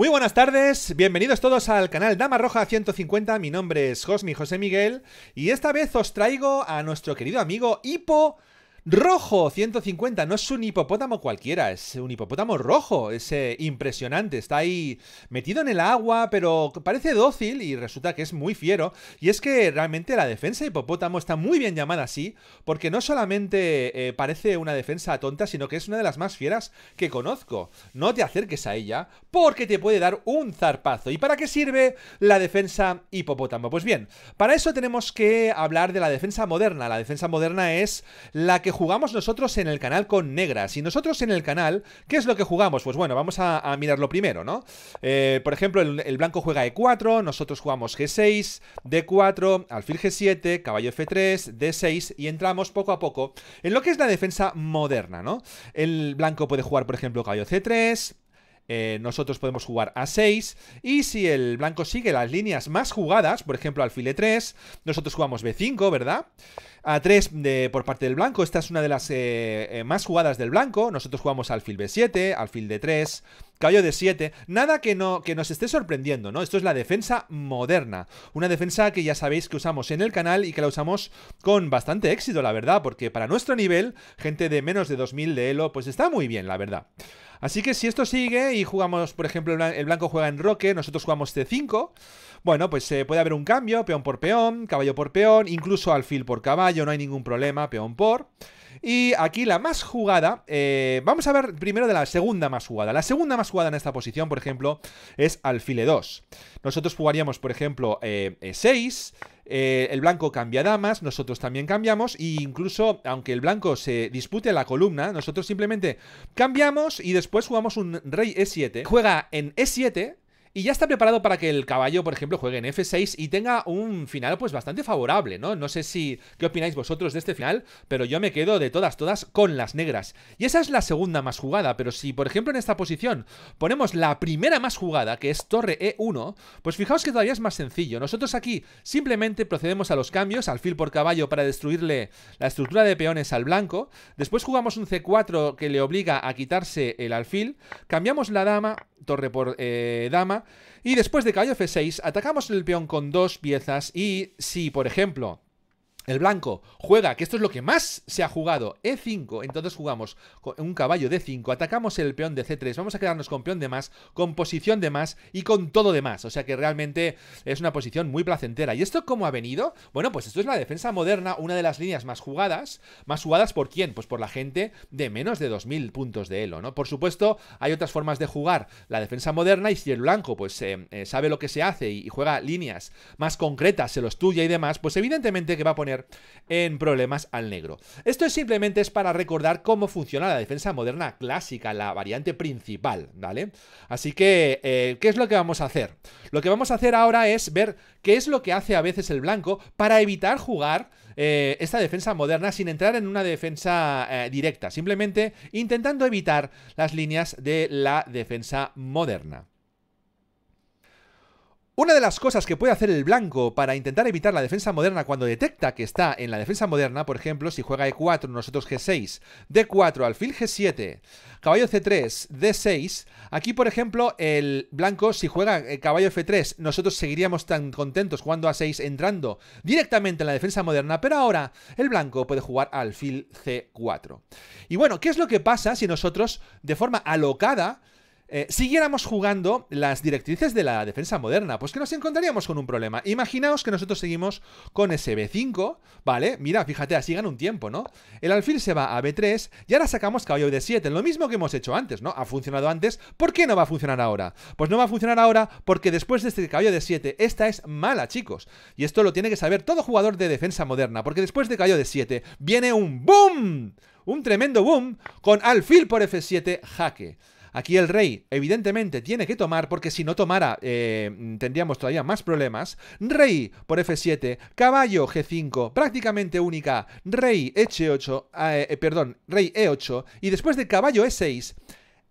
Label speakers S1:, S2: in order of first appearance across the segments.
S1: Muy buenas tardes, bienvenidos todos al canal Dama Roja 150, mi nombre es Josmi José Miguel y esta vez os traigo a nuestro querido amigo Hipo Rojo 150, no es un hipopótamo cualquiera, es un hipopótamo rojo, es eh, impresionante, está ahí metido en el agua, pero parece dócil y resulta que es muy fiero. Y es que realmente la defensa hipopótamo está muy bien llamada así, porque no solamente eh, parece una defensa tonta, sino que es una de las más fieras que conozco. No te acerques a ella, porque te puede dar un zarpazo. ¿Y para qué sirve la defensa hipopótamo? Pues bien, para eso tenemos que hablar de la defensa moderna. La defensa moderna es la que jugamos nosotros en el canal con negras. Y nosotros en el canal, ¿qué es lo que jugamos? Pues bueno, vamos a, a mirarlo primero, ¿no? Eh, por ejemplo, el, blanco juega E4, nosotros jugamos G6, D4, alfil G7, caballo F3, D6 y entramos poco a poco en lo que es la defensa moderna, ¿no? El blanco puede jugar, por ejemplo, caballo C3, eh, nosotros podemos jugar a 6 y si el blanco sigue las líneas más jugadas, por ejemplo alfil e 3, nosotros jugamos b5, ¿verdad? a 3 de, por parte del blanco. Esta es una de las eh, eh, más jugadas del blanco. Nosotros jugamos alfil b7, alfil d3, caballo d7. Nada que, no, que nos esté sorprendiendo, ¿no? Esto es la defensa moderna. Una defensa que ya sabéis que usamos en el canal y que la usamos con bastante éxito, la verdad, porque para nuestro nivel, gente de menos de 2000 de elo, pues está muy bien, la verdad. Así que si esto sigue y jugamos, por ejemplo, el blanco juega en roque, nosotros jugamos c5... Bueno, pues se eh, puede haber un cambio, peón por peón, caballo por peón, incluso alfil por caballo, no hay ningún problema, peón por. Y aquí la más jugada, eh, vamos a ver primero de la segunda más jugada. La segunda más jugada en esta posición, por ejemplo, es alfil e 2. Nosotros jugaríamos, por ejemplo, eh, e 6. el blanco cambia damas, nosotros también cambiamos e incluso aunque el blanco se dispute la columna, nosotros simplemente cambiamos y después jugamos un rey e7. Juega en e7 y ya está preparado para que el caballo, por ejemplo, juegue en F6 y tenga un final pues bastante favorable, ¿no? No sé si qué opináis vosotros de este final, pero yo me quedo de todas, todas con las negras. Y esa es la segunda más jugada, pero si por ejemplo en esta posición ponemos la primera más jugada, que es torre E1, pues fijaos que todavía es más sencillo. Nosotros aquí simplemente procedemos a los cambios, Alfil por caballo para destruirle la estructura de peones al blanco, después jugamos un C4 que le obliga a quitarse el alfil, cambiamos la dama, torre por eh, dama, y después de caballo f6 atacamos el peón con dos piezas y si, por ejemplo, el blanco juega, que esto es lo que más se ha jugado, E5, entonces jugamos un caballo de 5, atacamos el peón de C3, vamos a quedarnos con peón de más, con posición de más y con todo de más, o sea que realmente es una posición muy placentera. ¿Y esto cómo ha venido? Bueno, pues esto es la defensa moderna, una de las líneas más jugadas, más jugadas por quién? Pues por la gente de menos de 2000 puntos de elo, ¿no? Por supuesto, hay otras formas de jugar la defensa moderna y si el blanco pues eh, eh, sabe lo que se hace y, y juega líneas más concretas, se los tuya y demás, pues evidentemente que va a poner en problemas al negro. Esto simplemente es para recordar cómo funciona la defensa moderna clásica, la variante principal, ¿vale? Así que, eh, ¿qué es lo que vamos a hacer? Lo que vamos a hacer ahora es ver qué es lo que hace a veces el blanco para evitar jugar eh, esta defensa moderna sin entrar en una defensa eh, directa, simplemente intentando evitar las líneas de la defensa moderna. Una de las cosas que puede hacer el blanco para intentar evitar la defensa moderna cuando detecta que está en la defensa moderna, por ejemplo, si juega E4, nosotros G6, D4, alfil G7, caballo C3, D6, aquí por ejemplo el blanco si juega eh, caballo F3, nosotros seguiríamos tan contentos jugando a 6 entrando directamente en la defensa moderna, pero ahora el blanco puede jugar alfil C4. Y bueno, ¿qué es lo que pasa si nosotros de forma alocada eh, siguiéramos jugando las directrices de la defensa moderna, pues que nos encontraríamos con un problema. Imaginaos que nosotros seguimos con ese B5, ¿vale? Mira, fíjate, así gana un tiempo, ¿no? El alfil se va a B3 y ahora sacamos caballo de 7 lo mismo que hemos hecho antes, ¿no? Ha funcionado antes, ¿por qué no va a funcionar ahora? Pues no va a funcionar ahora porque después de este caballo de 7, esta es mala, chicos. Y esto lo tiene que saber todo jugador de defensa moderna, porque después de caballo de 7 viene un boom, un tremendo boom con alfil por F7 jaque. Aquí el rey, evidentemente, tiene que tomar, porque si no tomara, eh, tendríamos todavía más problemas. Rey por F7, caballo G5, prácticamente única. Rey H8, eh, eh, rey E8, y después de caballo E6,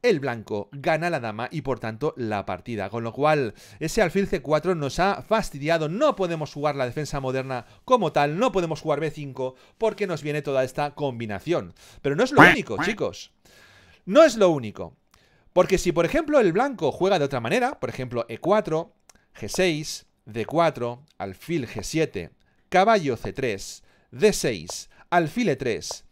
S1: el blanco gana la dama y por tanto la partida. Con lo cual, ese alfil C4 nos ha fastidiado. No podemos jugar la defensa moderna como tal, no podemos jugar B5 porque nos viene toda esta combinación. Pero no es lo único, chicos. No es lo único. Porque si, por ejemplo, el blanco juega de otra manera, por ejemplo, E4, G6, D4, alfil G7, caballo C3, D6, alfil E3,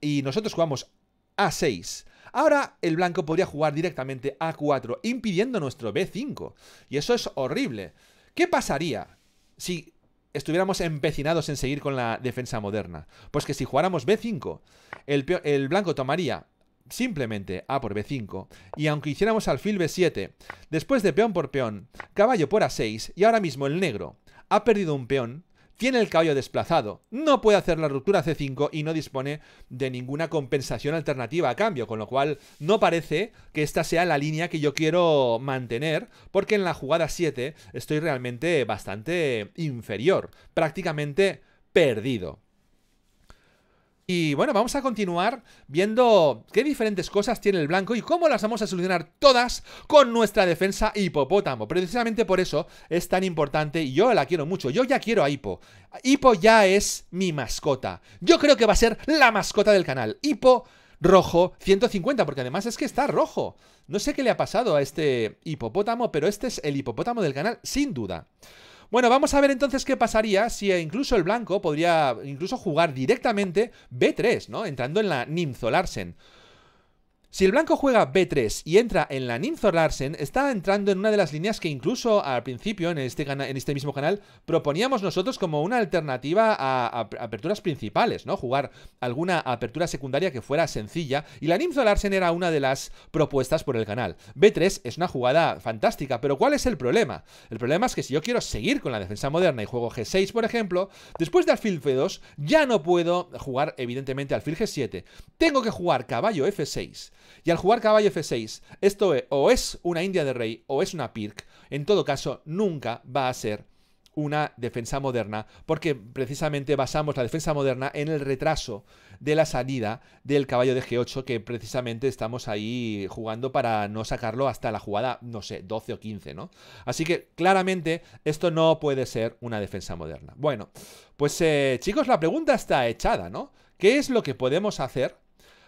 S1: y nosotros jugamos A6, Ahora el blanco podría jugar directamente A4, impidiendo nuestro B5. Y eso es horrible. ¿Qué pasaría si estuviéramos empecinados en seguir con la defensa moderna? Pues que si jugáramos B5, el, blanco tomaría simplemente A por B5, y aunque hiciéramos alfil B7, después de peón por peón, caballo por A6, y ahora mismo el negro ha perdido un peón, tiene el caballo desplazado, no puede hacer la ruptura C5 y no dispone de ninguna compensación alternativa a cambio, con lo cual no parece que esta sea la línea que yo quiero mantener, porque en la jugada 7 estoy realmente bastante inferior, prácticamente perdido. Y bueno, vamos a continuar viendo qué diferentes cosas tiene el blanco y cómo las vamos a solucionar todas con nuestra defensa hipopótamo. Precisamente por eso es tan importante y yo la quiero mucho. Yo ya quiero a Hipo. Hipo ya es mi mascota. Yo creo que va a ser la mascota del canal. Hipo rojo 150, porque además es que está rojo. No sé qué le ha pasado a este hipopótamo, pero este es el hipopótamo del canal, sin duda. Bueno, vamos a ver entonces qué pasaría si incluso el blanco podría incluso jugar directamente B3, ¿no? Entrando en la Nimzolarsen. Si el blanco juega B3 y entra en la Nimzowitsch, Larsen, está entrando en una de las líneas que incluso al principio en este, este mismo canal proponíamos nosotros como una alternativa a, aperturas principales, ¿no? Jugar alguna apertura secundaria que fuera sencilla y la Nimzowitsch Larsen era una de las propuestas por el canal. B3 es una jugada fantástica, pero ¿cuál es el problema? El problema es que si yo quiero seguir con la defensa moderna y juego G6, por ejemplo, después de alfil F2 ya no puedo jugar evidentemente alfil G7. Tengo que jugar caballo F6. Y al jugar caballo f6, esto e, o es una india de rey o es una pirk. En todo caso, nunca va a ser una defensa moderna, porque precisamente basamos la defensa moderna en el retraso de la salida del caballo de G8, que precisamente estamos ahí jugando para no sacarlo hasta la jugada, no sé, 12 o 15, ¿no? Así que claramente esto no puede ser una defensa moderna. Bueno, pues eh, chicos, la pregunta está echada, ¿no? ¿Qué es lo que podemos hacer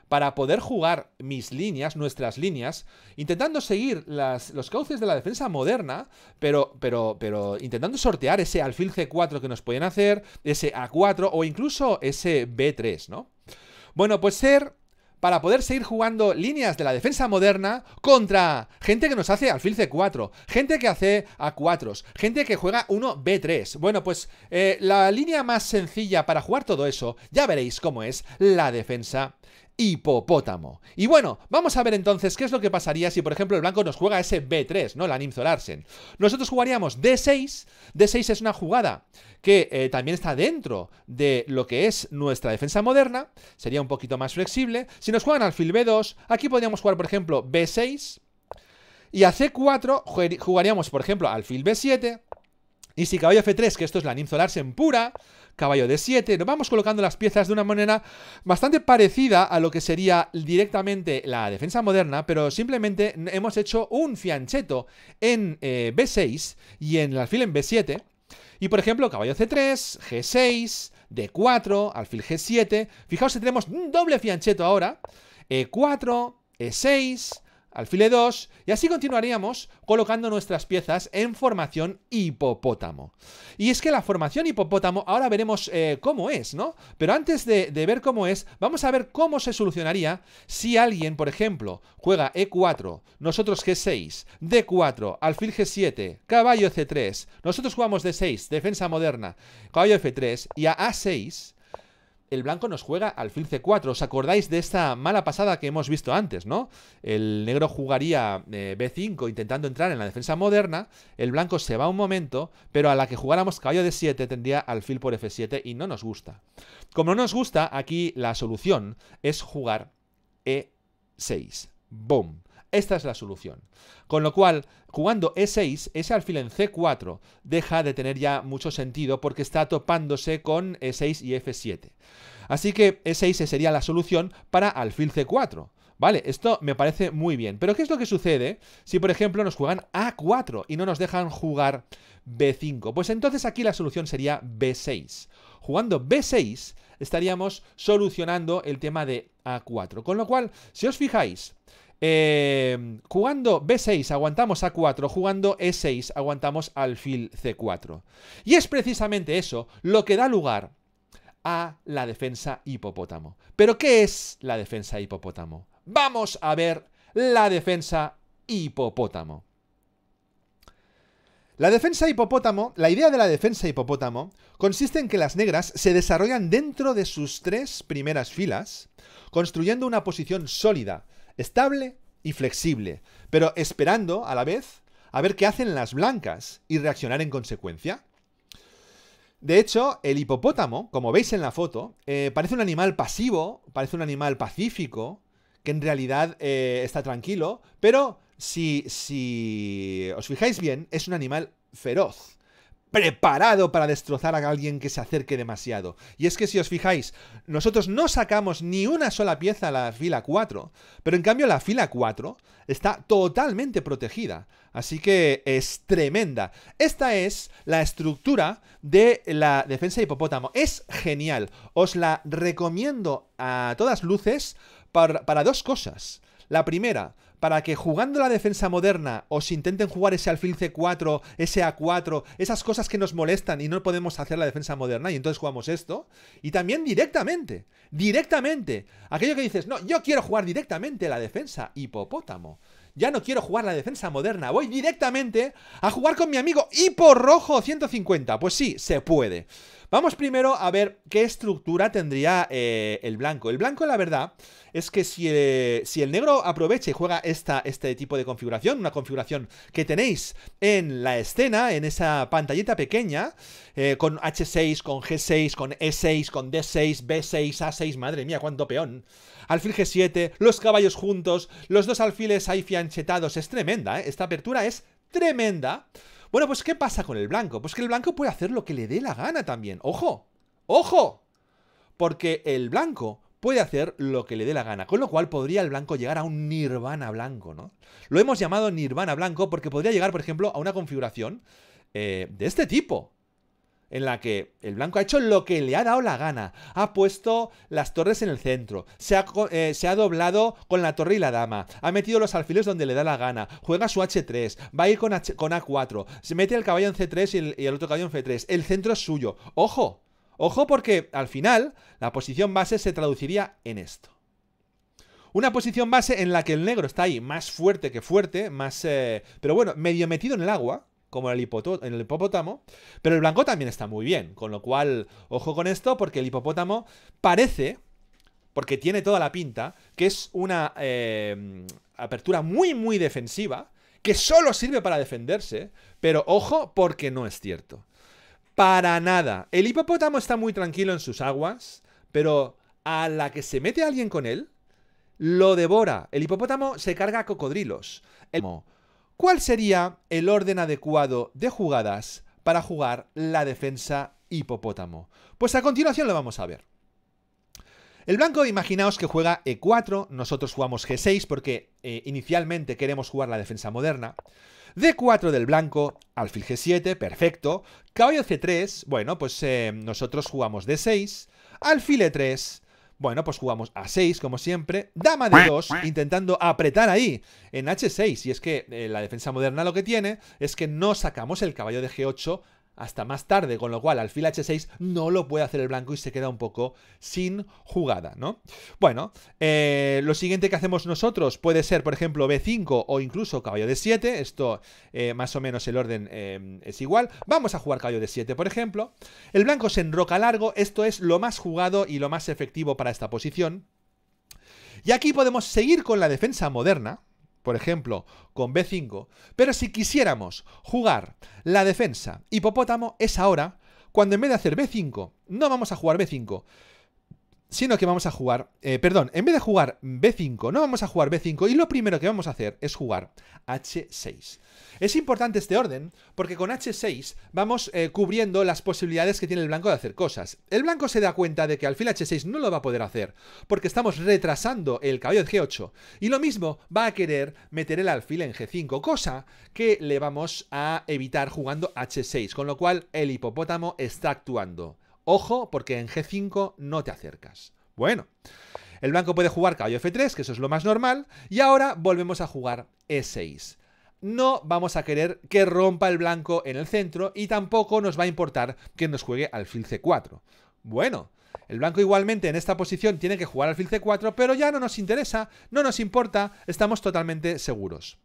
S1: para poder jugar mis líneas, nuestras líneas, intentando seguir los cauces de la defensa moderna, pero, pero, pero intentando sortear ese alfil C4 que nos pueden hacer, ese A4 o incluso ese B3, ¿no? Bueno, pues ser para poder seguir jugando líneas de la defensa moderna contra gente que nos hace alfil C4, gente que hace A4, gente que juega 1B3. Bueno, pues eh, la línea más sencilla para jugar todo eso, ya veréis cómo es la defensa hipopótamo. Y bueno, vamos a ver entonces qué es lo que pasaría si, por ejemplo, el blanco nos juega ese B3, ¿no? La Nimzo Larsen. Nosotros jugaríamos D6. D6 es una jugada que eh, también está dentro de lo que es nuestra defensa moderna. Sería un poquito más flexible. Si nos juegan alfil B2, aquí podríamos jugar, por ejemplo, B6. Y a C4 jugaríamos, por ejemplo, alfil B7. Y si caballo F3, que esto es la Nimzo Larsen pura, caballo de 7. Nos vamos colocando las piezas de una manera bastante parecida a lo que sería directamente la defensa moderna, pero simplemente hemos hecho un fiancheto en eh, B6 y en el alfil en B7. Y por ejemplo, caballo C3, G6, D4, alfil G7. Fijaos que tenemos un doble fiancheto ahora. E4, E6, Alfil e 2 y así continuaríamos colocando nuestras piezas en formación hipopótamo. Y es que la formación hipopótamo ahora veremos eh, cómo es, ¿no? Pero antes de, de, ver cómo es, vamos a ver cómo se solucionaría si alguien, por ejemplo, juega E4, nosotros G6, D4, alfil G7, caballo C3, nosotros jugamos D6, defensa moderna, caballo F3 y a A6 el blanco nos juega alfil c4. ¿Os acordáis de esta mala pasada que hemos visto antes, no? El negro jugaría eh, b5 intentando entrar en la defensa moderna, el blanco se va un momento, pero a la que jugáramos caballo de 7 tendría alfil por f7 y no nos gusta. Como no nos gusta, aquí la solución es jugar e6. Boom. Esta es la solución. Con lo cual, jugando E6, ese alfil en C4 deja de tener ya mucho sentido porque está topándose con E6 y F7. Así que E6 sería la solución para alfil C4. Vale, esto me parece muy bien. Pero ¿qué es lo que sucede si, por ejemplo, nos juegan A4 y no nos dejan jugar B5? Pues entonces aquí la solución sería B6. Jugando B6 estaríamos solucionando el tema de A4. Con lo cual, si os fijáis, Em, jugando B6 aguantamos A4, jugando E6 aguantamos alfil C4. Y es precisamente eso lo que da lugar a la defensa hipopótamo. ¿Pero qué es la defensa hipopótamo? Vamos a ver la defensa hipopótamo. La defensa hipopótamo, la idea de la defensa hipopótamo consiste en que las negras se desarrollan dentro de sus tres primeras filas, construyendo una posición sólida estable y flexible, pero esperando a la vez a ver qué hacen las blancas y reaccionar en consecuencia. De hecho, el hipopótamo, como veis en la foto, eh, parece un animal pasivo, parece un animal pacífico, que en realidad eh, está tranquilo, pero si, si os fijáis bien, es un animal feroz preparado para destrozar a alguien que se acerque demasiado. Y es que si os fijáis, nosotros no sacamos ni una sola pieza a la fila 4, pero en cambio la fila 4 está totalmente protegida. Así que es tremenda. Esta es la estructura de la defensa de hipopótamo. Es genial. Os la recomiendo a todas luces para, para dos cosas. La primera, para que jugando la defensa moderna os intenten jugar ese alfil C4, ese A4, esas cosas que nos molestan y no podemos hacer la defensa moderna y entonces jugamos esto. Y también directamente, directamente. Aquello que dices, no, yo quiero jugar directamente la defensa, hipopótamo. Ya no quiero jugar la defensa moderna, voy directamente a jugar con mi amigo hiporrojo rojo 150. Pues sí, se puede. Vamos primero a ver qué estructura tendría eh, el blanco. El blanco, la verdad, es que eh, si, el negro aprovecha y juega esta, este tipo de configuración, una configuración que tenéis en la escena, en esa pantallita pequeña, eh, con H6, con G6, con E6, con D6, B6, A6, madre mía, cuánto peón. Alfil G7, los caballos juntos, los dos alfiles ahí fianchetados, es tremenda, esta apertura es tremenda. Bueno, pues ¿qué pasa con el blanco? Pues que el blanco puede hacer lo que le dé la gana también. ¡Ojo! ¡Ojo! Porque el blanco puede hacer lo que le dé la gana, con lo cual podría el blanco llegar a un nirvana blanco, ¿no? Lo hemos llamado nirvana blanco porque podría llegar, por ejemplo, a una configuración eh, de este tipo en la que el blanco ha hecho lo que le ha dado la gana. Ha puesto las torres en el centro, se ha, eh, doblado con la torre y la dama, ha metido los alfiles donde le da la gana, juega su H3, va a ir con, A4, se mete el caballo en C3 y el, otro caballo en F3. El centro es suyo. Ojo, ojo porque al final la posición base se traduciría en esto. Una posición base en la que el negro está ahí más fuerte que fuerte, más... Eh, pero bueno, medio metido en el agua, como en el, hipopótamo, pero el blanco también está muy bien, con lo cual, ojo con esto, porque el hipopótamo parece, porque tiene toda la pinta, que es una eh, apertura muy, muy defensiva, que solo sirve para defenderse, pero ojo porque no es cierto. Para nada. El hipopótamo está muy tranquilo en sus aguas, pero a la que se mete alguien con él, lo devora. El hipopótamo se carga a cocodrilos. El... ¿Cuál sería el orden adecuado de jugadas para jugar la defensa hipopótamo? Pues a continuación lo vamos a ver. El blanco, imaginaos que juega E4, nosotros jugamos G6 porque eh, inicialmente queremos jugar la defensa moderna. D4 del blanco, alfil G7, perfecto. Caballo C3, bueno, pues eh, nosotros jugamos D6, alfil E3, bueno, pues jugamos a 6, como siempre. Dama de 2, intentando apretar ahí en H6. Y es que eh, la defensa moderna lo que tiene es que no sacamos el caballo de G8 hasta más tarde, con lo cual al fila H6 no lo puede hacer el blanco y se queda un poco sin jugada, ¿no? Bueno, eh, lo siguiente que hacemos nosotros puede ser, por ejemplo, B5 o incluso caballo de 7, esto eh, más o menos el orden eh, es igual. Vamos a jugar caballo de 7, por ejemplo. El blanco se enroca largo, esto es lo más jugado y lo más efectivo para esta posición. Y aquí podemos seguir con la defensa moderna, por ejemplo, con B5. Pero si quisiéramos jugar la defensa hipopótamo, es ahora cuando en vez de hacer B5, no vamos a jugar B5, sino que vamos a jugar, eh, perdón, en vez de jugar B5, no vamos a jugar B5 y lo primero que vamos a hacer es jugar H6. Es importante este orden porque con H6 vamos eh, cubriendo las posibilidades que tiene el blanco de hacer cosas. El blanco se da cuenta de que alfil H6 no lo va a poder hacer porque estamos retrasando el caballo de G8 y lo mismo va a querer meter el alfil en G5, cosa que le vamos a evitar jugando H6, con lo cual el hipopótamo está actuando. Ojo, porque en G5 no te acercas. Bueno, el blanco puede jugar caballo F3, que eso es lo más normal, y ahora volvemos a jugar E6. No vamos a querer que rompa el blanco en el centro y tampoco nos va a importar que nos juegue alfil C4. Bueno, el blanco igualmente en esta posición tiene que jugar alfil C4, pero ya no nos interesa, no nos importa, estamos totalmente seguros.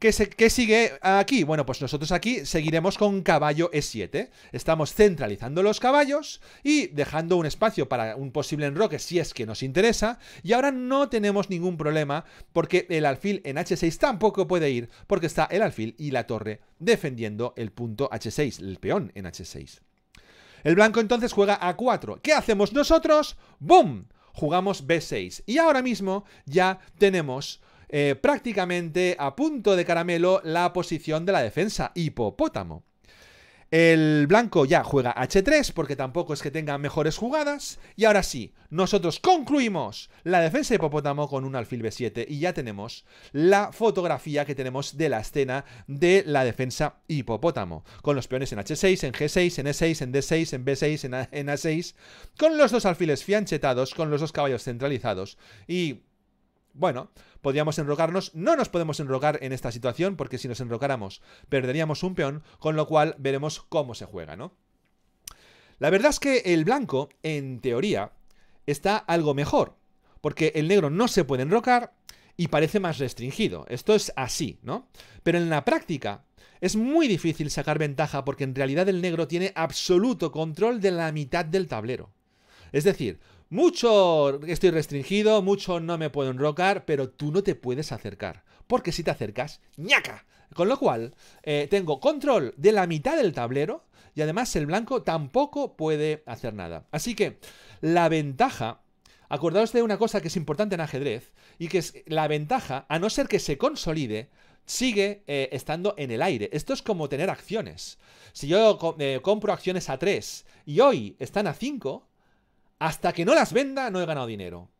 S1: ¿Qué, sigue aquí? Bueno, pues nosotros aquí seguiremos con caballo E7. Estamos centralizando los caballos y dejando un espacio para un posible enroque si es que nos interesa. Y ahora no tenemos ningún problema porque el alfil en H6 tampoco puede ir porque está el alfil y la torre defendiendo el punto H6, el peón en H6. El blanco entonces juega A4. ¿Qué hacemos nosotros? ¡Boom! Jugamos B6. Y ahora mismo ya tenemos eh, prácticamente a punto de caramelo la posición de la defensa, hipopótamo. El blanco ya juega H3 porque tampoco es que tenga mejores jugadas. Y ahora sí, nosotros concluimos la defensa hipopótamo con un alfil B7 y ya tenemos la fotografía que tenemos de la escena de la defensa hipopótamo. Con los peones en H6, en G6, en E6, en D6, en B6, en, A 6 con los dos alfiles fianchetados, con los dos caballos centralizados y bueno, podríamos enrocarnos, no nos podemos enrocar en esta situación porque si nos enrocáramos perderíamos un peón, con lo cual veremos cómo se juega, ¿no? La verdad es que el blanco, en teoría, está algo mejor, porque el negro no se puede enrocar y parece más restringido. Esto es así, ¿no? Pero en la práctica es muy difícil sacar ventaja porque en realidad el negro tiene absoluto control de la mitad del tablero. Es decir, mucho estoy restringido, mucho no me puedo enrocar, pero tú no te puedes acercar. Porque si te acercas, ñaca. Con lo cual, eh, tengo control de la mitad del tablero y además el blanco tampoco puede hacer nada. Así que la ventaja, acordaos de una cosa que es importante en ajedrez, y que es la ventaja, a no ser que se consolide, sigue eh, estando en el aire. Esto es como tener acciones. Si yo eh, compro acciones a 3 y hoy están a 5, hasta que no las venda no he ganado dinero.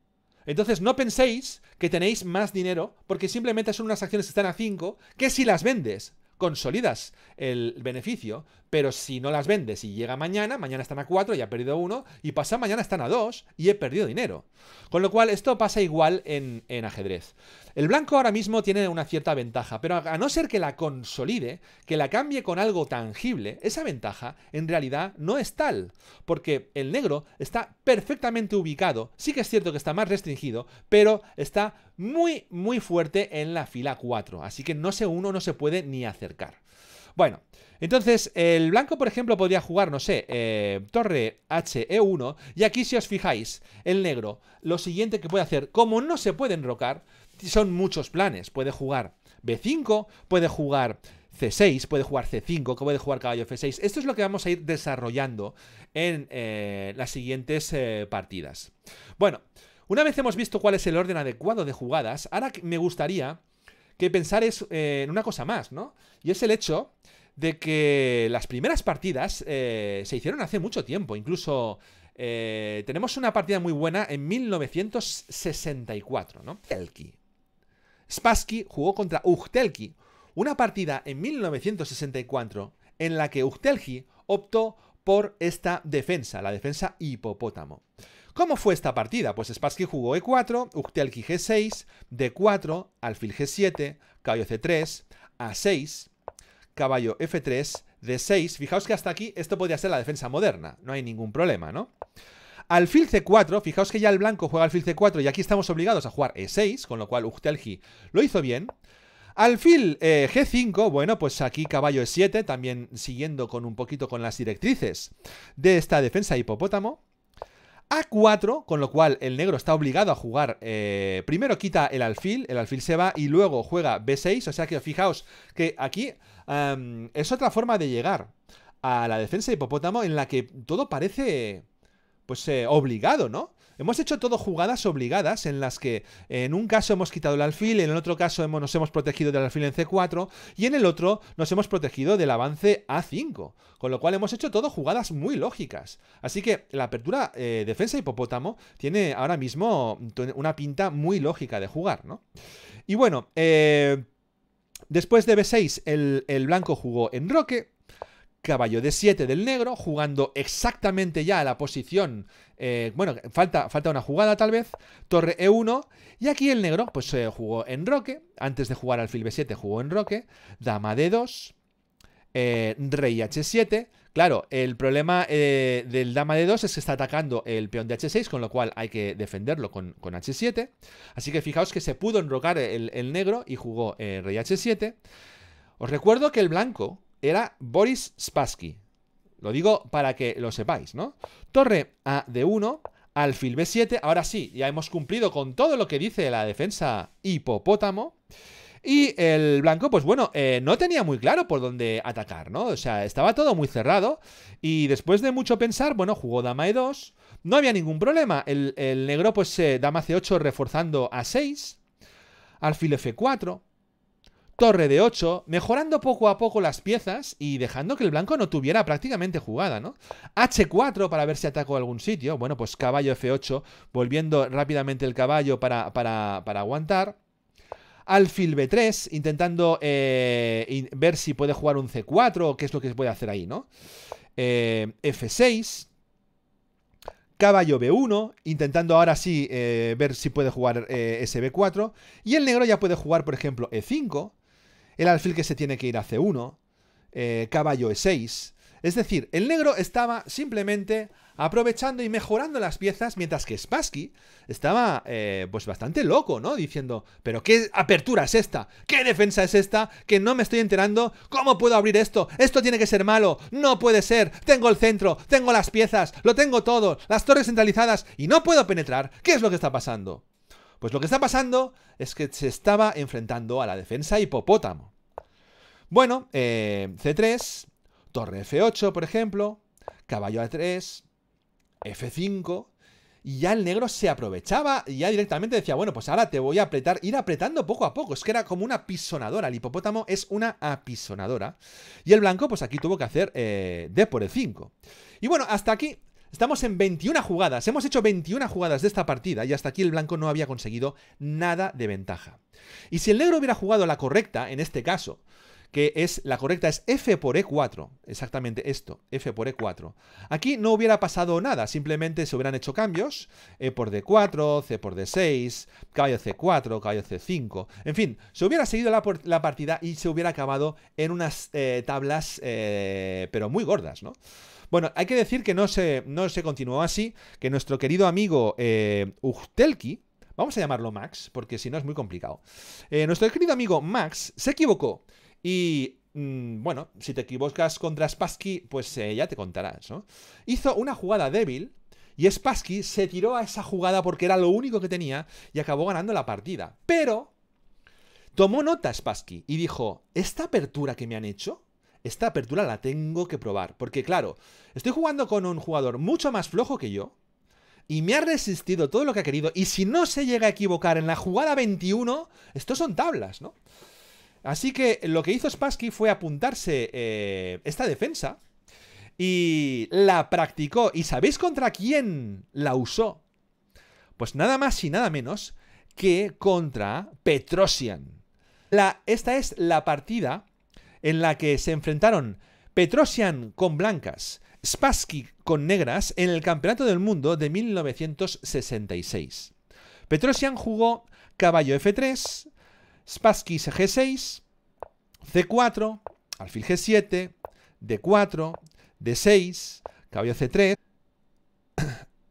S1: Entonces no penséis que tenéis más dinero porque simplemente son unas acciones que están a 5 que si las vendes consolidas el beneficio, pero si no las vendes y llega mañana, mañana están a 4 y ha perdido 1 y pasa mañana están a 2 y he perdido dinero. Con lo cual esto pasa igual en, en ajedrez. El blanco ahora mismo tiene una cierta ventaja, pero a no ser que la consolide, que la cambie con algo tangible, esa ventaja en realidad no es tal, porque el negro está perfectamente ubicado, sí que es cierto que está más restringido, pero está muy, muy fuerte en la fila 4, así que no sé uno no se puede ni acercar. Bueno, entonces el blanco, por ejemplo, podría jugar, no sé, eh, torre HE1. Y aquí, si os fijáis, el negro, lo siguiente que puede hacer, como no se puede enrocar, son muchos planes. Puede jugar B5, puede jugar C6, puede jugar C5, puede jugar caballo F6. Esto es lo que vamos a ir desarrollando en eh, las siguientes eh, partidas. Bueno, una vez hemos visto cuál es el orden adecuado de jugadas, ahora me gustaría que pensares eh, en una cosa más, ¿no? Y es el hecho de que las primeras partidas se hicieron hace mucho tiempo, incluso tenemos una partida muy buena en 1964, ¿no? elki Spassky jugó contra Uchtelki, una partida en 1964 en la que Uchtelki optó por esta defensa, la defensa hipopótamo. ¿Cómo fue esta partida? Pues Spassky jugó E4, Uchtelki G6, D4, alfil G7, caballo C3, A6, caballo F3, D6. Fijaos que hasta aquí esto podría ser la defensa moderna, no hay ningún problema, ¿no? Alfil C4, fijaos que ya el blanco juega alfil C4 y aquí estamos obligados a jugar E6, con lo cual Uchtelgi lo hizo bien. Alfil eh, G5, bueno, pues aquí caballo E7, también siguiendo con un poquito con las directrices de esta defensa hipopótamo. A4, con lo cual el negro está obligado a jugar. Eh, primero quita el alfil, el alfil se va y luego juega B6. O sea que fijaos que aquí es otra forma de llegar a la defensa hipopótamo en la que todo parece pues eh, obligado, ¿no? Hemos hecho todo jugadas obligadas en las que en un caso hemos quitado el alfil, en el otro caso nos hemos protegido del alfil en C4 y en el otro nos hemos protegido del avance A5. Con lo cual hemos hecho todo jugadas muy lógicas. Así que la apertura eh, defensa hipopótamo tiene ahora mismo una pinta muy lógica de jugar, ¿no? Y bueno, eh, después de B6 el, el blanco jugó en roque caballo de 7 del negro, jugando exactamente ya a la posición. Eh, bueno, falta, falta una jugada tal vez. Torre E1. Y aquí el negro, pues se jugó en roque. Antes de jugar al fil B7, jugó en roque. Dama D2. Eh, rey H7. Claro, el problema eh, del dama de 2 es que está atacando el peón de h6, con lo cual hay que defenderlo con, h7. Así que fijaos que se pudo enrocar el, negro y jugó rey h7. Os recuerdo que el blanco era Boris Spassky. Lo digo para que lo sepáis, ¿no? Torre a de 1 alfil b7. Ahora sí, ya hemos cumplido con todo lo que dice la defensa hipopótamo. Y el blanco, pues bueno, eh, no tenía muy claro por dónde atacar, ¿no? O sea, estaba todo muy cerrado. Y después de mucho pensar, bueno, jugó dama e2. No había ningún problema. El, negro, pues, dama c8 reforzando a 6. Alfil f4 torre de 8, mejorando poco a poco las piezas y dejando que el blanco no tuviera prácticamente jugada, ¿no? H4 para ver si atacó algún sitio, bueno, pues caballo F8, volviendo rápidamente el caballo para, aguantar. Alfil B3, intentando eh, ver si puede jugar un C4 o qué es lo que puede hacer ahí, ¿no? Eh, F6, caballo B1, intentando ahora sí eh, ver si puede jugar eh, SB4. Y el negro ya puede jugar, por ejemplo, E5, el alfil que se tiene que ir a C1, eh, caballo E6. Es decir, el negro estaba simplemente aprovechando y mejorando las piezas, mientras que Spassky estaba eh, pues bastante loco, ¿no? Diciendo, pero ¿qué apertura es esta? ¿Qué defensa es esta? Que no me estoy enterando. ¿Cómo puedo abrir esto? Esto tiene que ser malo. No puede ser. Tengo el centro, tengo las piezas, lo tengo todo, las torres centralizadas y no puedo penetrar. ¿Qué es lo que está pasando? Pues lo que está pasando es que se estaba enfrentando a la defensa hipopótamo. Bueno, eh, C3, torre F8, por ejemplo, caballo A3, F5, y ya el negro se aprovechaba y ya directamente decía, bueno, pues ahora te voy a apretar, ir apretando poco a poco. Es que era como una apisonadora. El hipopótamo es una apisonadora. Y el blanco, pues aquí tuvo que hacer eh, D por el 5 Y bueno, hasta aquí Estamos en 21 jugadas, hemos hecho 21 jugadas de esta partida y hasta aquí el blanco no había conseguido nada de ventaja. Y si el negro hubiera jugado la correcta, en este caso, que es la correcta es F por E4, exactamente esto, F por E4. Aquí no hubiera pasado nada, simplemente se hubieran hecho cambios, E por D4, C por D6, caballo C4, caballo C5, en fin, se hubiera seguido la, partida y se hubiera acabado en unas eh, tablas, eh, pero muy gordas, ¿no? Bueno, hay que decir que no se, no se continuó así, que nuestro querido amigo eh, Uchtelki, vamos a llamarlo Max, porque si no es muy complicado, eh, nuestro querido amigo Max se equivocó y mm, bueno, si te equivocas contra Spassky, pues eh, ya te contarás, ¿no? Hizo una jugada débil y Spassky se tiró a esa jugada porque era lo único que tenía y acabó ganando la partida. Pero tomó nota Spassky y dijo, ¿esta apertura que me han hecho? esta apertura la tengo que probar. Porque claro, estoy jugando con un jugador mucho más flojo que yo. Y me ha resistido todo lo que ha querido. Y si no se llega a equivocar en la jugada 21, estos son tablas, ¿no? Así que lo que hizo Spassky fue apuntarse eh, esta defensa. Y la practicó. ¿Y sabéis contra quién la usó? Pues nada más y nada menos que contra Petrosian. La, esta es la partida en la que se enfrentaron Petrosian con blancas, Spassky con negras en el Campeonato del Mundo de 1966. Petrosian jugó caballo F3, Spassky G6, C4, alfil G7, D4, D6, caballo C3.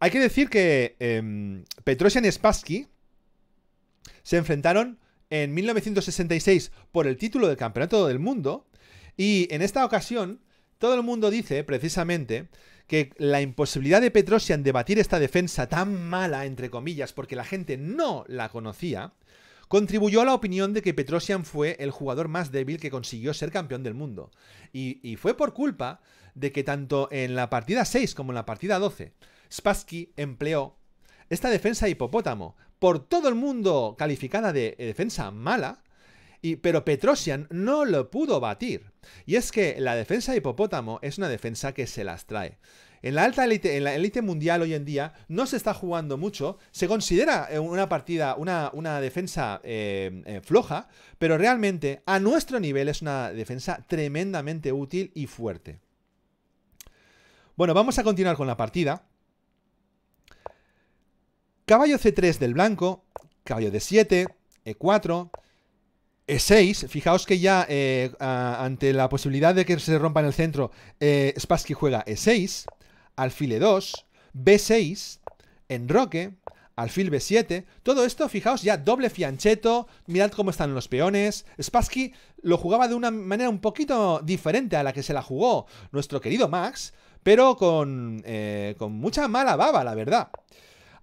S1: Hay que decir que em, Petrosian y Spassky se enfrentaron en 1966 por el título del Campeonato del Mundo. Y en esta ocasión, todo el mundo dice, precisamente, que la imposibilidad de Petrosian de batir esta defensa tan mala, entre comillas, porque la gente no la conocía, contribuyó a la opinión de que Petrosian fue el jugador más débil que consiguió ser campeón del mundo. Y, fue por culpa de que tanto en la partida 6 como en la partida 12, Spassky empleó esta defensa de hipopótamo por todo el mundo calificada de eh, defensa mala, y, pero Petrosian no lo pudo batir. Y es que la defensa de hipopótamo es una defensa que se las trae. En la alta élite, en la élite mundial hoy en día, no se está jugando mucho. Se considera eh, una partida, una, una defensa eh, floja, pero realmente a nuestro nivel es una defensa tremendamente útil y fuerte. Bueno, vamos a continuar con la partida. Caballo C3 del blanco, caballo D7, E4, E6. Fijaos que ya eh, ante la posibilidad de que se rompa en el centro, eh, Spassky juega E6, alfil E2, B6, enroque, alfil B7. Todo esto, fijaos, ya doble fiancheto, mirad cómo están los peones. Spassky lo jugaba de una manera un poquito diferente a la que se la jugó nuestro querido Max, pero con, eh, con mucha mala baba, la verdad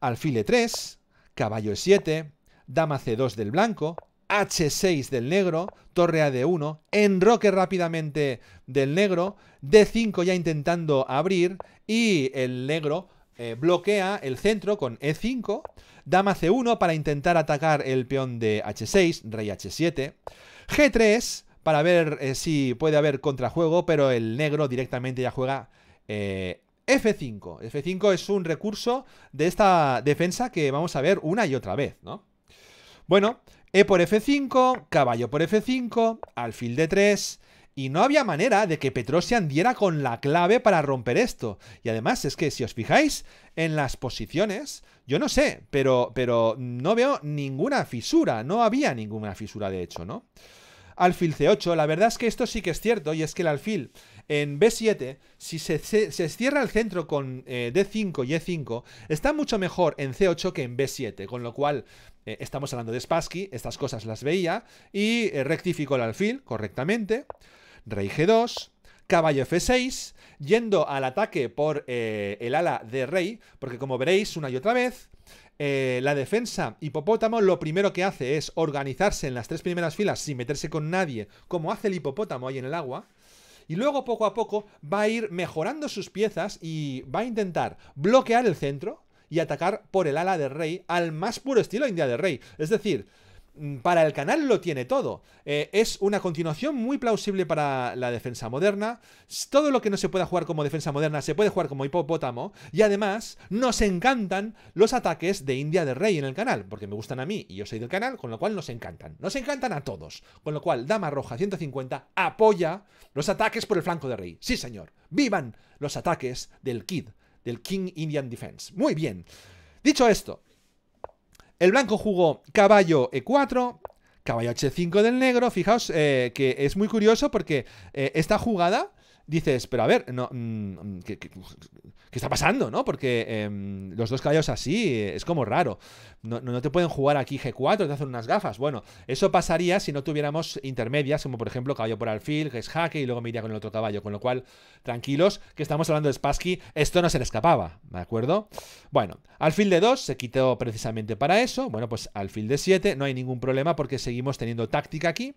S1: alfil e3, caballo e7, dama c2 del blanco, h6 del negro, torre a d1, enroque rápidamente del negro, d5 ya intentando abrir y el negro eh, bloquea el centro con e5, dama c1 para intentar atacar el peón de h6, rey h7, g3 para ver eh, si puede haber contrajuego, pero el negro directamente ya juega eh, F5. F5 es un recurso de esta defensa que vamos a ver una y otra vez, ¿no? Bueno, E por F5, caballo por F5, alfil de 3 Y no había manera de que Petrosian diera con la clave para romper esto. Y además es que si os fijáis en las posiciones, yo no sé, pero, pero no veo ninguna fisura. No había ninguna fisura de hecho, ¿no? Alfil C8, la verdad es que esto sí que es cierto y es que el alfil en B7, si se, cierra el centro con eh, D5 y E5, está mucho mejor en C8 que en B7, con lo cual eh, estamos hablando de Spassky, estas cosas las veía, y eh, rectificó el alfil correctamente, rey G2, caballo F6, yendo al ataque por el ala de rey, porque como veréis una y otra vez, la defensa hipopótamo lo primero que hace es organizarse en las tres primeras filas sin meterse con nadie, como hace el hipopótamo ahí en el agua y luego poco a poco va a ir mejorando sus piezas y va a intentar bloquear el centro y atacar por el ala de rey al más puro estilo India de Rey. Es decir, Mm, para el canal lo tiene todo. Eh, es una continuación muy plausible para la defensa moderna. Todo lo que no se pueda jugar como defensa moderna se puede jugar como hipopótamo. Y además, nos encantan los ataques de India de Rey en el canal, porque me gustan a mí y yo soy del canal, con lo cual nos encantan. Nos encantan a todos. Con lo cual, Dama Roja 150 apoya los ataques por el flanco de Rey. Sí, señor. Vivan los ataques del Kid, del King Indian Defense. Muy bien. Dicho esto, el blanco jugó caballo e4, caballo h5 del negro. Fijaos eh, que es muy curioso porque eh, esta jugada dices, pero a ver, no, mm, mm, ¿qué, está pasando, no? Porque em, los dos caballos así es como raro. No, te pueden jugar aquí G4, te hacen unas gafas. Bueno, eso pasaría si no tuviéramos intermedias, como por ejemplo caballo por alfil, que es jaque, y luego me iría con el otro caballo. Con lo cual, tranquilos, que estamos hablando de Spassky, esto no se le escapaba, ¿de acuerdo? Bueno, alfil de 2 se quitó precisamente para eso. Bueno, pues alfil de 7, no hay ningún problema porque seguimos teniendo táctica aquí.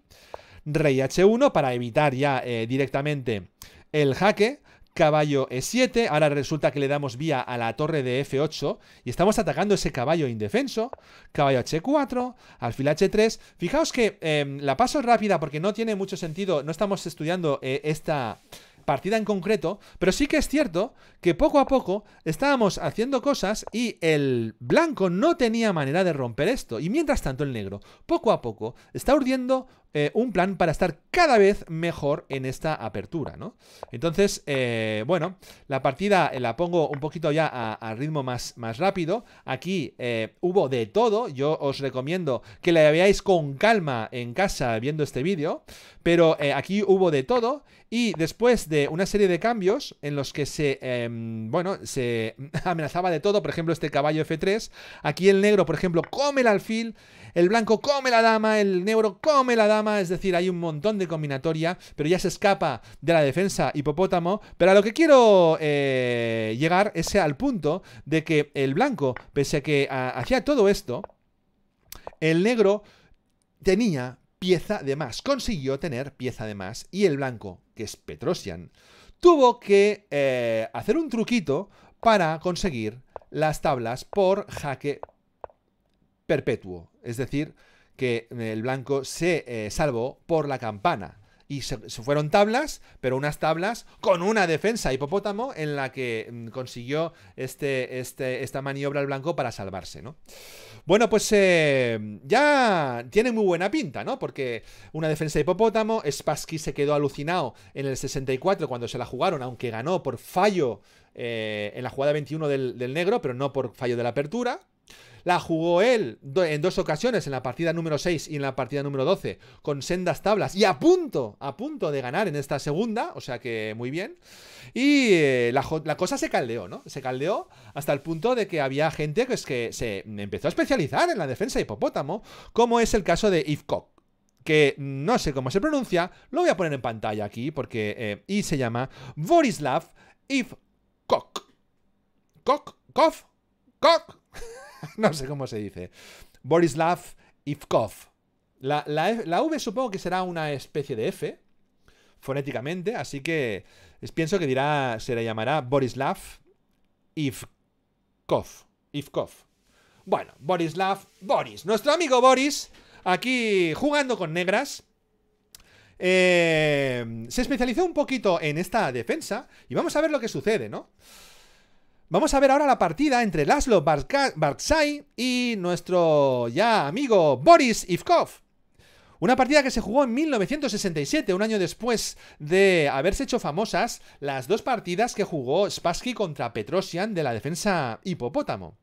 S1: Rey H1 para evitar ya eh, directamente el jaque, caballo E7, ahora resulta que le damos vía a la torre de F8 y estamos atacando ese caballo indefenso, caballo H4, alfil H3, fijaos que em, la paso rápida porque no tiene mucho sentido, no estamos estudiando eh, esta partida en concreto, pero sí que es cierto que poco a poco estábamos haciendo cosas y el blanco no tenía manera de romper esto. Y mientras tanto el negro, poco a poco, está urdiendo eh, un plan para estar cada vez mejor en esta apertura, ¿no? Entonces, eh, bueno, la partida eh, la pongo un poquito ya a, ritmo más, más, rápido. Aquí hubo de todo. Yo os recomiendo que la veáis con calma en casa viendo este vídeo. Pero aquí hubo de todo. Y después de una serie de cambios en los que se, em, bueno, se amenazaba de todo. Por ejemplo, este caballo F3. Aquí el negro, por ejemplo, come el alfil. El blanco come la dama. El negro come la dama es decir, hay un montón de combinatoria, pero ya se escapa de la defensa hipopótamo. Pero a lo que quiero eh, llegar es al punto de que el blanco, pese a que hacía todo esto, el negro tenía pieza de más, consiguió tener pieza de más, y el blanco, que es Petrosian, tuvo que eh, hacer un truquito para conseguir las tablas por jaque perpetuo, es decir, que eh, el blanco se eh, salvó por la campana. Y se, fueron tablas, pero unas tablas con una defensa hipopótamo en la que mm, consiguió este, este, esta maniobra el blanco para salvarse, ¿no? Bueno, pues eh, ya tiene muy buena pinta, ¿no? Porque una defensa hipopótamo, Spassky se quedó alucinado en el 64 cuando se la jugaron, aunque ganó por fallo en la jugada 21 del, del negro, pero no por fallo de la apertura. La jugó él en dos ocasiones, en la partida número 6 y en la partida número 12, con sendas tablas y a punto, a punto de ganar en esta segunda, o sea que muy bien. Y eh, la, cosa se caldeó, ¿no? Se caldeó hasta el punto de que había gente que, es que se empezó a especializar en la defensa de hipopótamo, como es el caso de ifcock que no sé cómo se pronuncia, lo voy a poner en pantalla aquí porque eh, y se llama Borislav Ivkok. Kok, kof Kok, no sé cómo se dice. Borislav Ivkov. La, la, la, V supongo que será una especie de F, fonéticamente, así que pienso que dirá, se le llamará Borislav Ivkov. Ivkov. Bueno, Borislav Boris, nuestro amigo Boris, aquí jugando con negras. Eh, se especializó un poquito en esta defensa y vamos a ver lo que sucede, ¿no? Vamos a ver ahora la partida entre Laszlo Barzai y nuestro ya amigo Boris Ivkov. Una partida que se jugó en 1967, un año después de haberse hecho famosas las dos partidas que jugó Spassky contra Petrosian de la defensa hipopótamo.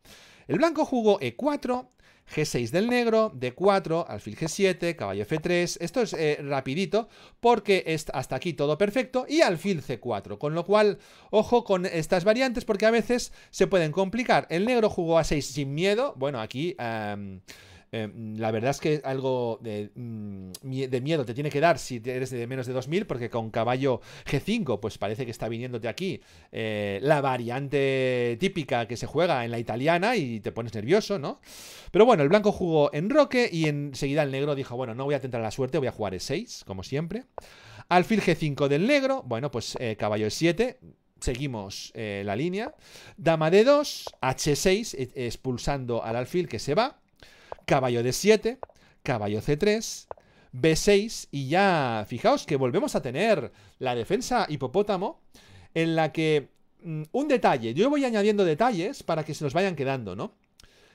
S1: El blanco jugó E4, G6 del negro, D4, alfil G7, caballo F3. Esto es eh, rapidito porque hasta aquí todo perfecto y alfil C4. Con lo cual, ojo con estas variantes porque a veces se pueden complicar. El negro jugó a 6 sin miedo. Bueno, aquí... Em, eh, la verdad es que algo mm, de, miedo te tiene que dar si eres de menos de 2000, porque con caballo G5, pues parece que está viniéndote aquí eh, la variante típica que se juega en la italiana y te pones nervioso, ¿no? Pero bueno, el blanco jugó en roque y enseguida el negro dijo, bueno, no voy a tentar la suerte, voy a jugar E6, como siempre. Alfil G5 del negro, bueno, pues eh, caballo E7, seguimos la línea. Dama de 2 H6, expulsando al alfil que se va caballo d 7, caballo c3, b6 y ya fijaos que volvemos a tener la defensa hipopótamo en la que mm, un detalle, yo voy añadiendo detalles para que se nos vayan quedando, ¿no?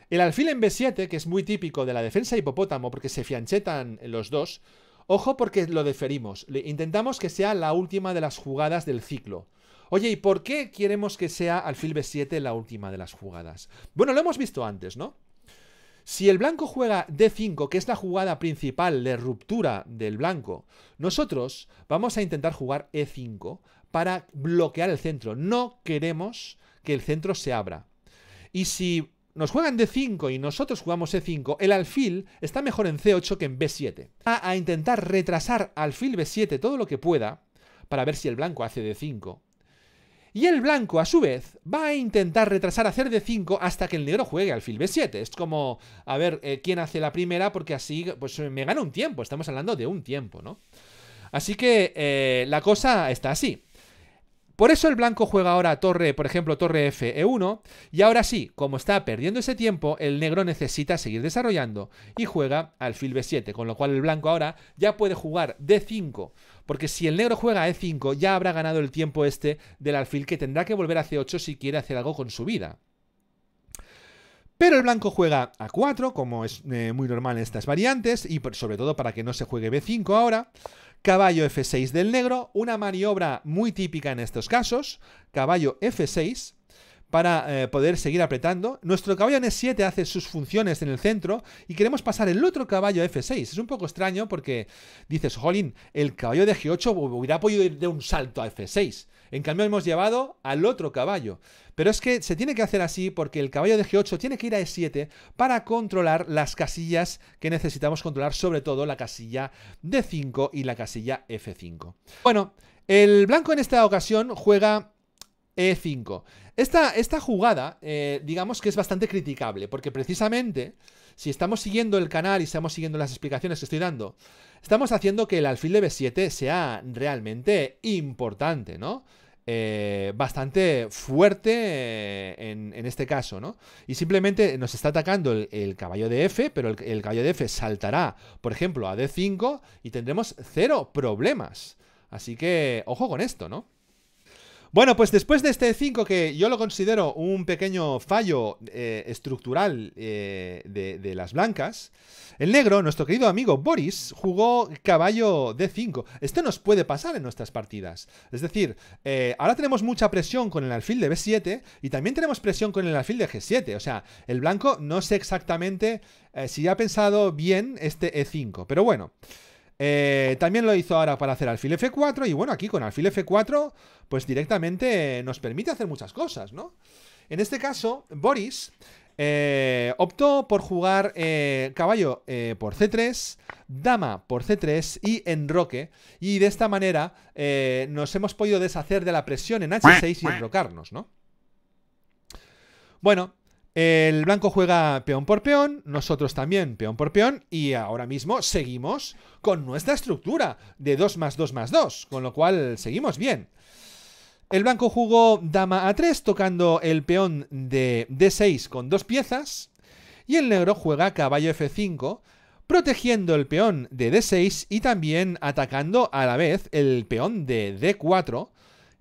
S1: El alfil en b7, que es muy típico de la defensa hipopótamo porque se fianchetan los dos, ojo porque lo deferimos, intentamos que sea la última de las jugadas del ciclo. Oye, ¿y por qué queremos que sea alfil b7 la última de las jugadas? Bueno, lo hemos visto antes, ¿no? Si el blanco juega D5, que es la jugada principal de ruptura del blanco, nosotros vamos a intentar jugar E5 para bloquear el centro. No queremos que el centro se abra. Y si nos juegan D5 y nosotros jugamos E5, el alfil está mejor en C8 que en B7. a intentar retrasar alfil B7 todo lo que pueda para ver si el blanco hace D5 y el blanco, a su vez, va a intentar retrasar hacer de 5 hasta que el negro juegue al fil b7. Es como, a ver, eh, quién hace la primera, porque así pues eh, me gana un tiempo. Estamos hablando de un tiempo, ¿no? Así que eh, la cosa está así. Por eso el blanco juega ahora torre, por ejemplo, torre F, E1, y ahora sí, como está perdiendo ese tiempo, el negro necesita seguir desarrollando y juega alfil B7, con lo cual el blanco ahora ya puede jugar D5, porque si el negro juega E5 ya habrá ganado el tiempo este del alfil que tendrá que volver a C8 si quiere hacer algo con su vida. Pero el blanco juega a 4, como es eh, muy normal en estas variantes, y sobre todo para que no se juegue B5 ahora. Caballo F6 del negro, una maniobra muy típica en estos casos, caballo F6, para eh, poder seguir apretando. Nuestro caballo en E7 hace sus funciones en el centro y queremos pasar el otro caballo a F6. Es un poco extraño porque dices, jolín, el caballo de G8 hubiera podido ir de un salto a F6. En cambio, hemos llevado al otro caballo. Pero es que se tiene que hacer así porque el caballo de G8 tiene que ir a E7 para controlar las casillas que necesitamos controlar, sobre todo la casilla D5 y la casilla F5. Bueno, el blanco en esta ocasión juega E5. Esta, esta jugada, eh, digamos que es bastante criticable, porque precisamente si estamos siguiendo el canal y estamos siguiendo las explicaciones que estoy dando, estamos haciendo que el alfil de B7 sea realmente importante, ¿no? Eh, bastante fuerte eh, en, este caso, ¿no? Y simplemente nos está atacando el, caballo de F, pero el, el, caballo de F saltará, por ejemplo, a D5 y tendremos cero problemas. Así que, ojo con esto, ¿no? Bueno, pues después de este e 5, que yo lo considero un pequeño fallo eh, estructural eh, de, las blancas, el negro, nuestro querido amigo Boris, jugó caballo D5. Esto nos puede pasar en nuestras partidas. Es decir, eh, ahora tenemos mucha presión con el alfil de B7 y también tenemos presión con el alfil de G7. O sea, el blanco no sé exactamente si ha pensado bien este E5. Pero bueno. Eh, también lo hizo ahora para hacer alfil F4 y bueno, aquí con alfil F4 pues directamente nos permite hacer muchas cosas, ¿no? En este caso, Boris eh, optó por jugar eh, caballo por C3, dama por C3 y enroque. Y de esta manera nos hemos podido deshacer de la presión en H6 y enrocarnos, ¿no? Bueno, el blanco juega peón por peón, nosotros también peón por peón, y ahora mismo seguimos con nuestra estructura de 2 más 2 más 2, con lo cual seguimos bien. El blanco jugó dama a 3 tocando el peón de d6 con dos piezas, y el negro juega caballo f5 protegiendo el peón de d6 y también atacando a la vez el peón de d4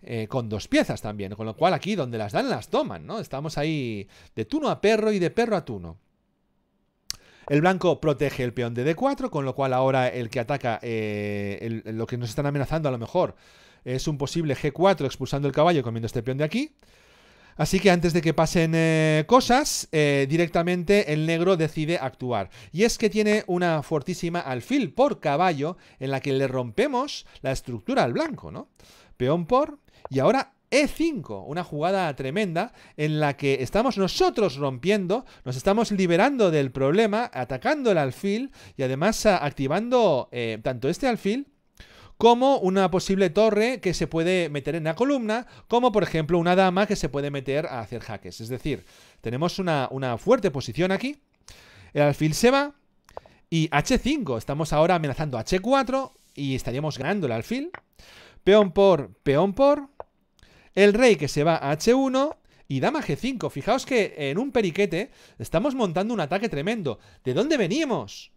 S1: eh, con dos piezas también, con lo cual aquí donde las dan las toman, ¿no? Estamos ahí de tuno a perro y de perro a tuno. El blanco protege el peón de D4, con lo cual ahora el que ataca, eh, lo que nos están amenazando a lo mejor, es un posible G4 expulsando el caballo comiendo este peón de aquí. Así que antes de que pasen eh, cosas, directamente el negro decide actuar. Y es que tiene una fortísima alfil por caballo en la que le rompemos la estructura al blanco, ¿no? Peón por, y ahora e5, una jugada tremenda en la que estamos nosotros rompiendo, nos estamos liberando del problema, atacando el alfil y además ah, activando eh, tanto este alfil como una posible torre que se puede meter en la columna, como por ejemplo una dama que se puede meter a hacer jaques. Es decir, tenemos una, una fuerte posición aquí, el alfil se va y H5, estamos ahora amenazando H4 y estaríamos ganando el alfil. Peón por, peón por. El rey que se va a H1 y dama G5. Fijaos que en un periquete estamos montando un ataque tremendo. ¿De dónde venimos?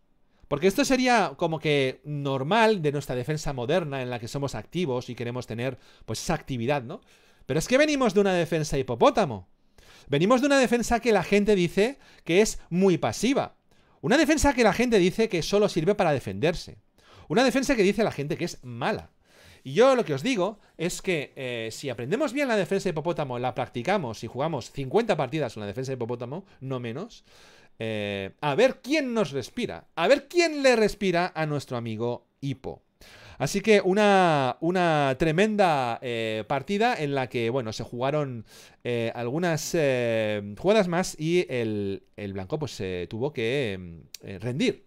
S1: Porque esto sería como que normal de nuestra defensa moderna en la que somos activos y queremos tener pues esa actividad, ¿no? Pero es que venimos de una defensa hipopótamo. Venimos de una defensa que la gente dice que es muy pasiva. Una defensa que la gente dice que solo sirve para defenderse. Una defensa que dice la gente que es mala. Y yo lo que os digo es que eh, si aprendemos bien la defensa de hipopótamo, la practicamos y jugamos 50 partidas con la defensa de hipopótamo, no menos, eh, a ver quién nos respira, a ver quién le respira a nuestro amigo hipo. Así que una, tremenda eh, partida en la que, bueno, se jugaron algunas eh, jugadas más y el, el blanco pues se tuvo que rendir